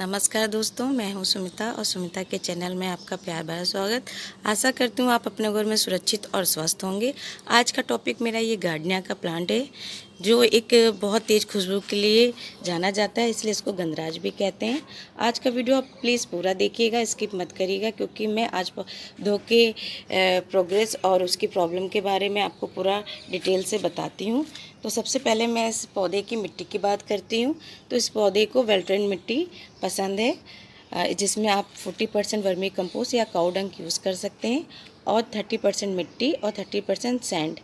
नमस्कार दोस्तों मैं हूं सुमिता और सुमिता के चैनल में आपका प्यार भरा स्वागत आशा करती हूं आप अपने घर में सुरक्षित और स्वस्थ होंगे आज का टॉपिक मेरा ये गार्डनिया का प्लांट है जो एक बहुत तेज़ खुशबू के लिए जाना जाता है इसलिए इसको गंदराज भी कहते हैं आज का वीडियो आप प्लीज़ पूरा देखिएगा स्किप मत करिएगा क्योंकि मैं आज पौधों के प्रोग्रेस और उसकी प्रॉब्लम के बारे में आपको पूरा डिटेल से बताती हूँ तो सबसे पहले मैं इस पौधे की मिट्टी की बात करती हूँ तो इस पौधे को वेल्ट्रेन मिट्टी पसंद है जिसमें आप 40 परसेंट वर्मी कंपोस्ट या काउडंग यूज़ कर सकते हैं और 30 परसेंट मिट्टी और 30 परसेंट सेंड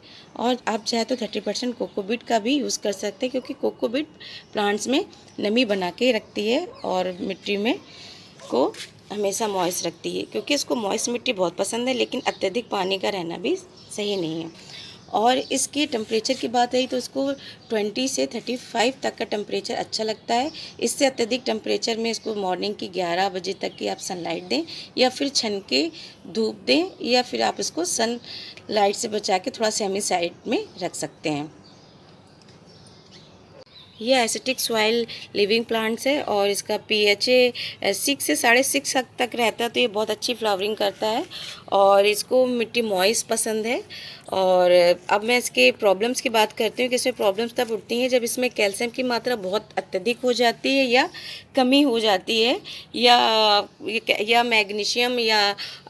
और आप चाहे तो 30 परसेंट कोकोबीट का भी यूज़ कर सकते हैं क्योंकि कोकोबीट प्लांट्स में नमी बना के रखती है और मिट्टी में को हमेशा मॉइस रखती है क्योंकि इसको मॉइस मिट्टी बहुत पसंद है लेकिन अत्यधिक पानी का रहना भी सही नहीं है और इसके टेम्परेचर की बात आई तो इसको 20 से 35 तक का टेम्परेचर अच्छा लगता है इससे अत्यधिक टेम्परेचर में इसको मॉर्निंग की 11 बजे तक की आप सनलाइट दें या फिर छन के धूप दें या फिर आप इसको सन लाइट से बचा के थोड़ा सेमी साइड में रख सकते हैं यह एसिटिक सॉइल लिविंग प्लांट्स है और इसका पीएच सिक्स से साढ़े सिक्स तक रहता है तो ये बहुत अच्छी फ्लावरिंग करता है और इसको मिट्टी मॉइस पसंद है और अब मैं इसके प्रॉब्लम्स की बात करती हूँ कि इसमें प्रॉब्लम्स तब उठती हैं जब इसमें कैल्शियम की मात्रा बहुत अत्यधिक हो जाती है या कमी हो जाती है या या मैग्नीशियम या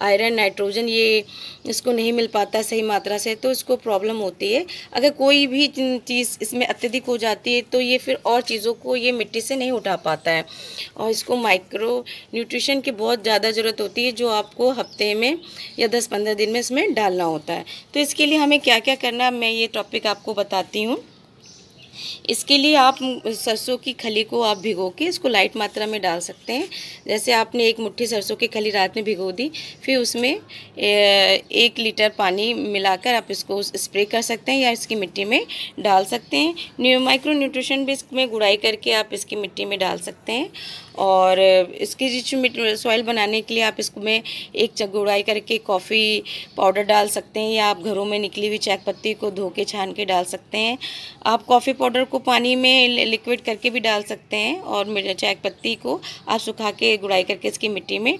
आयरन नाइट्रोजन ये इसको नहीं मिल पाता सही मात्रा से तो इसको प्रॉब्लम होती है अगर कोई भी चीज़ इसमें अत्यधिक हो जाती है तो ये ये फिर और चीज़ों को ये मिट्टी से नहीं उठा पाता है और इसको माइक्रो न्यूट्रिशन की बहुत ज़्यादा ज़रूरत होती है जो आपको हफ्ते में या दस पंद्रह दिन में इसमें डालना होता है तो इसके लिए हमें क्या क्या करना मैं ये टॉपिक आपको बताती हूँ इसके लिए आप सरसों की खली को आप भिगो के इसको लाइट मात्रा में डाल सकते हैं जैसे आपने एक मुट्ठी सरसों की खली रात में भिगो दी फिर उसमें एक लीटर पानी मिलाकर आप इसको स्प्रे कर सकते हैं या इसकी मिट्टी में डाल सकते हैं न्यू माइक्रो न्यूट्रिशन भी इसमें गुड़ाई करके आप इसकी मिट्टी में डाल सकते हैं और इसकी रिच सॉइल बनाने के लिए आप इसमें एक चगुड़ाई करके कॉफ़ी पाउडर डाल सकते हैं या आप घरों में निकली हुई चाय पत्ती को धो के छान के डाल सकते हैं आप कॉफ़ी पाउडर को पानी में लिक्विड करके भी डाल सकते हैं और चाय पत्ती को आप सुखा के गुड़ाई करके इसकी मिट्टी में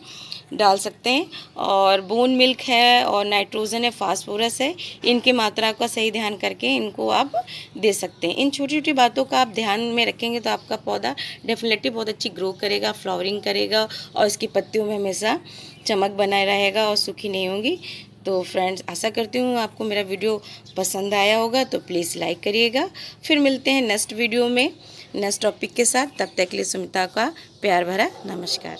डाल सकते हैं और बोन मिल्क है और नाइट्रोजन है फास्फोरस है इनकी मात्रा का सही ध्यान करके इनको आप दे सकते हैं इन छोटी छोटी बातों का आप ध्यान में रखेंगे तो आपका पौधा डेफिनेटली बहुत अच्छी ग्रो करेगा फ्लावरिंग करेगा और इसकी पत्तियों में हमेशा चमक बनाए रहेगा और सूखी नहीं होंगी तो फ्रेंड्स आशा करती हूँ आपको मेरा वीडियो पसंद आया होगा तो प्लीज़ लाइक करिएगा फिर मिलते हैं नेक्स्ट वीडियो में नेक्स्ट टॉपिक के साथ तब तक के लिए सुमिता का प्यार भरा नमस्कार